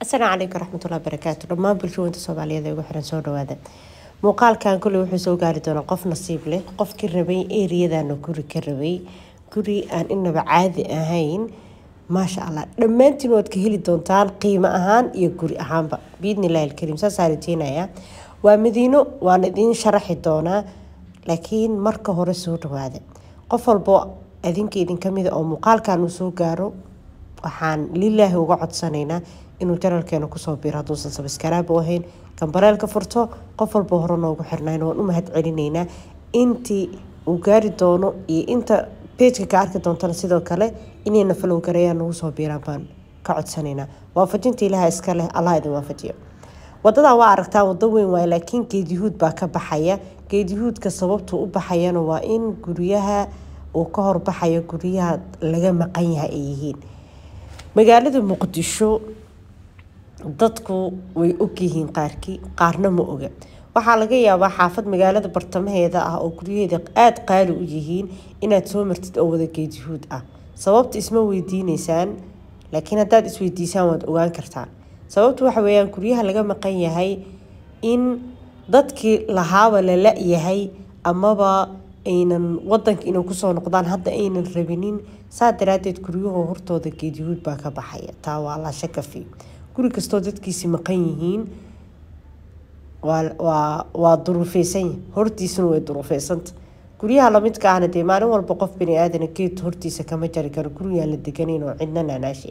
asalaamu calaykum raxmatullahi barakaatu dhammaan bulshawanta soomaaliyeed ee ugu xiran soo dhawaada muuqaalkan kuley wuxuu soo gaari doonaa qof nasiib leh qofkii rabay eriyadaana guri ka rabay guri aan inaba caadi ahayn maasha allah dhammaantiin waad ka heli doontaan qiimo ahaan iyo guri ahaanba biidnillahi alkariim saasaa waa madiino waan idiin sharaxi doonaa laakiin marka hore soo dhawaada qof walbo adinka idin mida ah oo muuqaalkan uu soo gaaro waxaan lilaahi uga codsanaynaa inuu janalkeena kusoo biiro hadduusan sabskaraab u ahayn gambareelka furto qof walba hore noogu xirnayn waan u mahad celinaynaa intii uu gaari doono iyo inta beejka ka arki doontana sidoo kale inay nafalow nagu soo biiraan baan ka codsanaynaa waafajinta ilaha iska leh allah idin waafajiyo wadadaa waa aragtaa wado weyn waay laakiin geedihuud baa ka baxaya geedihuudka sababtu u baxayana waa in guryaha uu ka horbaxayo guryaha laga maqan yahay ay yihiin magaalada muqdisho dadku way ogyihiin qaarkii qaarna ma oga waxaa laga yaabaa xaafad magaalada bartamaheeda ah oo guryaheeda aada qaali u yihiin inaad soo martid oo wada geedyuhuud ah sababta isma weydiineysaan laakiin haddaad isweydiisaan waad ogaan kartaa sababtu waxa weeyaan guryaha laga maqan yahay in dadkii lahaaba la la-yahay amaba aynan wadanka inay kusoo noqdaan hadda aynan rabinin saa daraadeed guryahoo hortooda geedihuud baa ka baxaya taa waa la guri kastoo dadkiisi maqan yihiin waa duruufeysan hortiisuna way duruufeysanta guryaha lamidka ahna dee maalin walba qof bani aadana geed hortiisa kama jari karo gurigaan la deganayn oo cidna naanaashe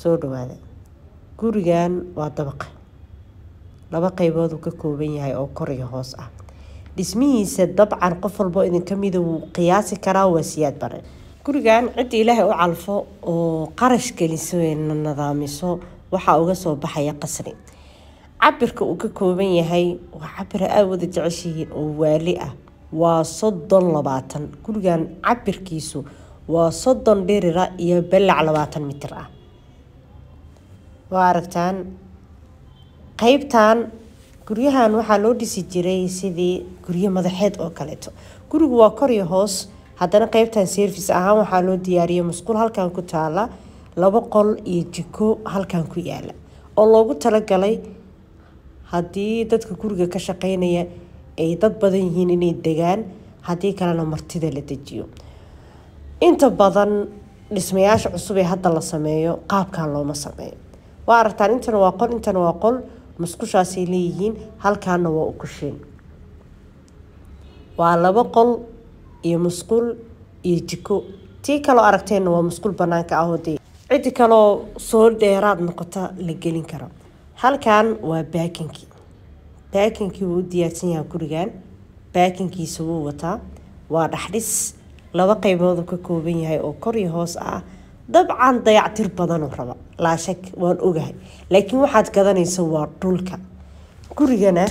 soo dhawaada gurigan waa dabaqa laba qeybooduu ka kooban yahay oo kor iyo hoos ah dhismihiisa dabcan qof walbo idinka mida ah wuu qiyaasi karaa waa siyaad bare gurigan cid ilaahay u calfo oo qarash geliso nadaamiso waxaa uga soo baxaya qasri cabirka uu ka kooban yahay waa cabira aada wada jeceshihiin oo waali ah waa soddon labaatan gurigan cabirkiisu waa soddon dhirira iyo balac labaatan mitir ah waa aragtaan qeybtan guryahan waxaa loo dhisi jiray sidii guryo madaxeed oo kaleeto gurigu waa kor iyo hoos haddana qeybtan service ahaan waxaa loo diyaariyay musquul halkan ku taala laba qol iyo jiko halkan ku yaala oo loogu talagalay haddii dadka guriga ka shaqeynaya ay dad badan yihiin inay degaan haddii kalena martida la dejiyo inta badan dhismayaasha cusub ee hadda la sameeyo qaabkan looma sameeyo waa aragtaan intana waa qol intana waa qol musqushaasay leeyihiin halkaana waa ukusheen waa laba qol iyo musqul iyo jiko tii kaloo aragteenna waa musqul banaanka ah oo dee cidi kaloo soo dheeraad noqota la gelin karo halkan waa baakinkii baakinkii wuu u diyaarsan yahay gurigan baakinkiisa wuu wataa waa dhaxdhis laba qayboodu ka kooban yahay oo kor iyo hoos ah dabcan dayactir badanuu raba laashak waan ogahay laakiin waxaad gadanaysa waa dhulka gurigana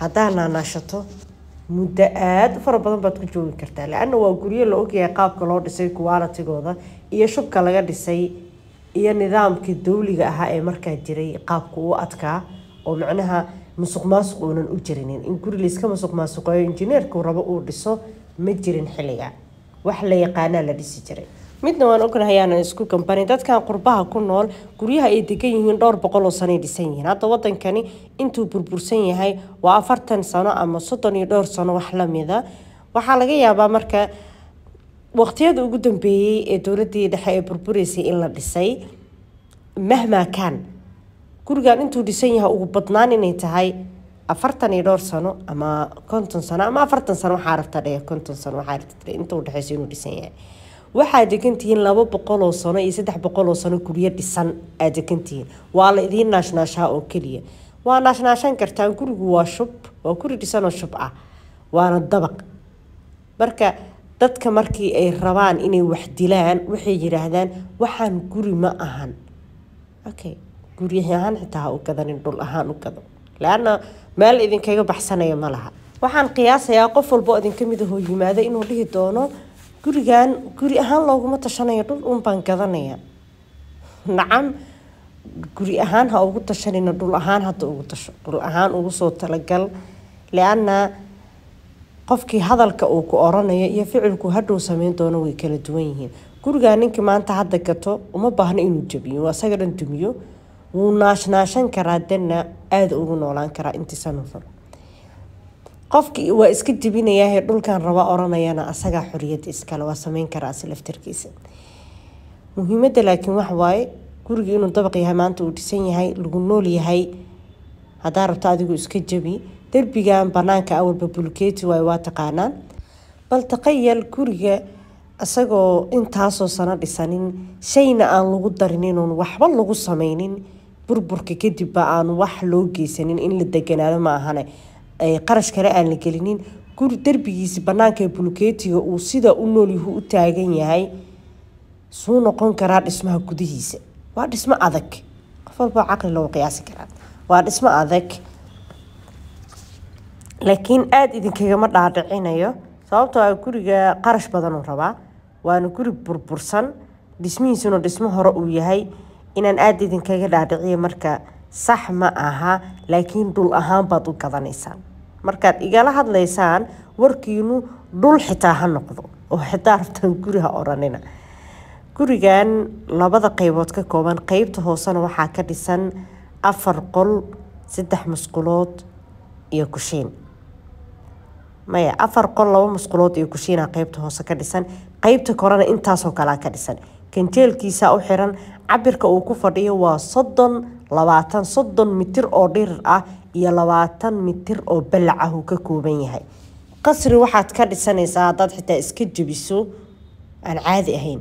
haddaa naanaashato muddo aada u fara badan baad ku joogi kartaa le-anna waa guryo la ogyahay qaabka loo dhisay kuwaalatigooda iyo shubka laga dhisay iyo nidaamkii dawliga ahaa ee markaa jiray qaabka uu adkaa oo macnaha musuq maasuq uunan u jirinin in guri layska musuq maasuqeeyo injineerkuu rabo uu dhiso ma jirin xilliga wax la yaqaanaa la dhisi jiray midna waan ognahayaana isku gambanin dadkan qurbaha ku nool guryaha ay degan yihiin dhowr boqol oo sanoay dhisan yihiin hadda wadankani intuu burbursan yahay waa afartan sano ama soddon iyo dhowr sano wax lamida waxaa laga yaabaa marka waqtiyada ugu dambeeyey ee dowladii dhexe ee burburaysay in la dhisay mahmaa kaan gurigan intuu dhisan yahay ugu badnaan inay tahay afartan iyo dhowr sano ama konton sano ama afartan sano waxaa rabtaa dhe konton sano waxaa rabtaa intuu dhexeysa inuu dhisan yahay waxaa degantihiin laba boqoloo sano iyo saddex boqoloo sano guryo dhisan aad degantihiin waa la idiin naashnaashaa oo keliya waa naashnaashan kartaan gurigu waa shub waa guri dhisanoo shub ah waana dabaq marka dadka markii ay rabaan inay wax dilaan waxay yidhaahdaan waxaan guri ma ahan okay guryahi ahaan xitaa ha u gadanin dhul ahaan u gado laana meel idinkaga baxsanaya ma laha waxaan qiyaasayaa qof walbo idinka midahoo yimaado inuu dhihi doono gurigan guri ahaan looguma tashanayo dhul un baan gadanaya nacam guri ahaan ha ugu tashanina dhul ahaan hadda ugu tasho dhul ahaan ugu soo talagal leanna qofkii hadalka uu ku oranayo iyo ficilku hadhow samayn doono way kala duwan yihiin gurigaa ninkii maanta hadda gato uma baahno inuu jabiyo isaga dhan dumiyo wuu naashnaashan karaa danna aada ugu noolaan karaa intii sanufan qofki waa iska jibinayaah dhulkan raba oranayana asagaa xoriyad iskale waa sameyn karaa asi laftarkiisa muhiimadda laakiin waxwaaye gurigii inuu dabaq yahay maanta uu dhisan yahay lagu nool yahay haddaa rabto adigu iska jabi derbigan banaanka awalba bulgeeti waay waa taqaanaan bal taqayal guriga isagoo intaasoo sano dhisanin shayna aan lagu darininuun waxba lagu samaynin burburka kadibba aan wax loo geysanin in la deganaado ma ahane qarash kale aan la gelinin guri darbigiisi banaanka ee uu sida u noolyuhu u taagan yahay suu noqon karaa dhismaha gudihiisa waa dhismo adag qof walbaa caqli loo qiyaasi karaa waa dhismo adag laakiin aada idinkagama dhaadhicinayo sababtoo ah guriga qarash badanuu rabaa waana guri burbursan dhismihiisuna dhismo hore uu yahay inaan aada idinkaga dhaadhiciyo marka sax ma aha laakiin dhul ahaan baad u gadanaysaan markaad igala hadlaysaan warkiinu dhul xitaa ha noqdo oo xitaa rabtaan guri ha odhanina gurigan labada qaybood ka kooban qeybta hoosena waxaa ka dhisan afar qol saddex masqulood iyo kushiin maya afar qol laba masqulood iyo kushiina qeybta hoose ka dhisan qeybta korena intaasoo kalea ka dhisan kanjeelkiisaa u xiran cabirka uu ku fadhiyo waa soddon labaatan soddon mitir oo dhirir ah iyo labaatan mitir oo ballac ka kooban yahay qasri waxaad ka dhisanaysaa haddaad xitaa iska jebiso aan caadi ahayn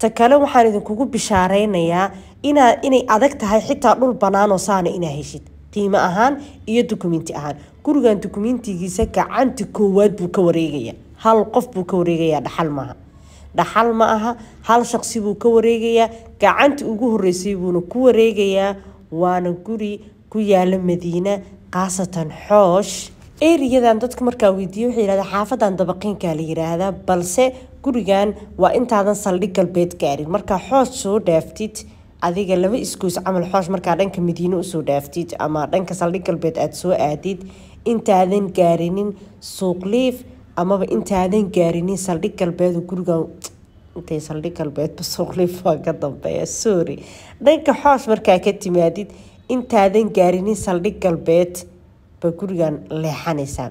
ta kale waxaan idinkugu bishaaraynayaa inaa inay adag tahay xitaa dhul banaanoo saana inaa heshid qiimo ahaan iyo dukuminti ahaan gurigan dukumintigiisa gacanta koowaad buu ka wareegaya hal qof buu ka wareegayaa dhaxal maaha dhaxal ma aha hal shaqsi buu ka wareegayaa gacanta ugu horeysay buuna ku wareegayaa waana guri ku yaala madiina khaasatan xoosh eriyadan dadku markaa weydiiyey waxay yidhahdaa xaafadan dabaqinkaa la yidhaahdaa balse gurigan waa intaadan saldhig galbeed gaarin markaa xoosh soo dhaaftid adiga laba isgoys camal xoosh markaa dhanka madiine usoo dhaaftid ama dhanka saldhig galbeed aada soo aadid intaadan gaarinin suuqliif amaba intaadan gaarinin saldhig galbeed gurigan intay saldhi galbeedba suuqlifaa ka dambeeya sorry dhanka xoos markaa ka timaadid intaadan gaarinin saldhig galbeed ba gurigan leexanaysaa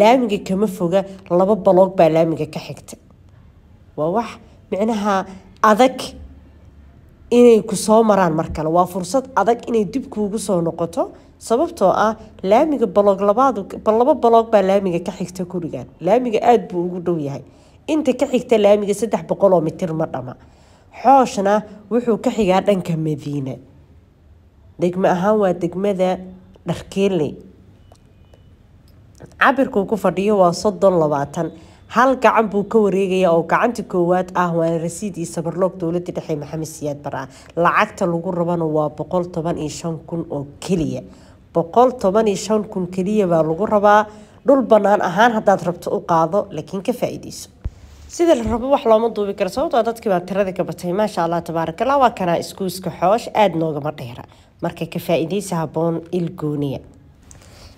laamiga kama foga laba baloog baa laamiga ka xigta waa wax micnaha adag inay kusoo maraan mar kale waa fursad adag inay dib kuugu soo noqoto sababtoo ah laamiga baloog labaad laba baloog baa laamiga ka xigta gurigan laamiga aada buu ugu dhow yahay inta ka xigta laamiga saddex boqol oo mitir ma dhama xooshna wuxuu ka xigaa dhanka madiine degmo ahaan waa degmada dharkeeley cabirkuu ku fadhiyo waa soddon labaatan hal gacan buu ka wareegaya oo gacanta koowaad ah waana rasiid iyo sabarloog dowlada dhexe maxamed siyaad baraa lacagta lagu rabana waa boqol toban iyo shan kun oo keliya boqol toban iyo shan kun keliya baa lagu rabaa dhul bannaan ahaan haddaad rabto u qaado laakiin ka faa sida la rabo wax looma duubi karo sababtoo ah dadkii baa tirada ka batay maasha allah tabaarakallah waa kanaa iskuuska xoosh aada noogama dheera marka ka faa-iidaysa haboon ilgooniya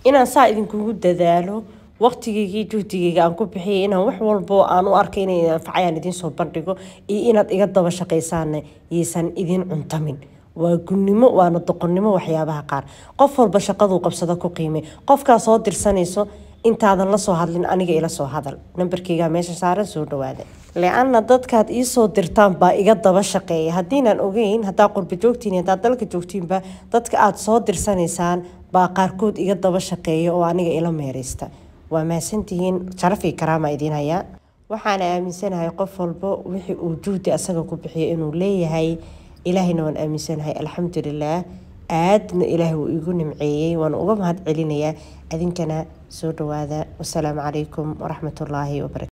inaan saa idinkugu dadaalo waqtigeygii juhdigeyga aan ku bixiyay inaan wax walbo aan u arkay inay anfacayaan idiinsoo bandhigo iyo inaad iga daba shaqaysaanna yaysan idin cuntamin waa gunnimo waana doqonnimo waxyaabaha qaar qof walba shaqaduu qabsado ku qiimay qofkaa soo dirsanayso intaadan la soo hadlin aniga ila soo hadal nambarkeygaa meesha saaran soo dhawaada le dadkaad ii soo dirtaan baa iga daba shaqeeya haddiinaan ogeyn haddaa qurba joogtiin haddaa dalka joogtiinba dadka aad soo dirsanaysaan baa qaarkood iga daba shaqeeya oo aniga ila meereysta waa mahadsantihiin sharafii karaama idiin hayaa waxaana aaminsanahay qof walba wixii uu juhdi asaga ku bixiyo inuu leeyahay ilaahayna waan aaminsanahay alxamdulilaah aadna ilaahay wuu igu nimceeyey waan uga mahad celinayaa adinkana soo dhawaada wasalaamu calaykum waraxmatullaahi wabarakatu